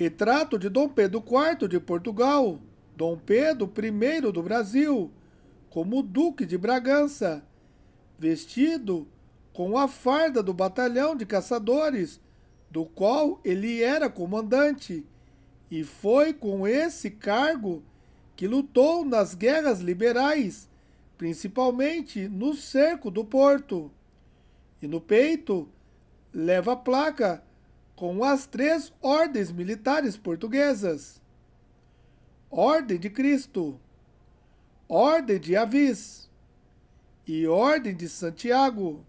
Retrato de Dom Pedro IV de Portugal, Dom Pedro I do Brasil, como Duque de Bragança, vestido com a farda do batalhão de caçadores, do qual ele era comandante, e foi com esse cargo que lutou nas guerras liberais, principalmente no cerco do porto. E no peito leva a placa com as três ordens militares portuguesas: Ordem de Cristo, Ordem de Avis e Ordem de Santiago.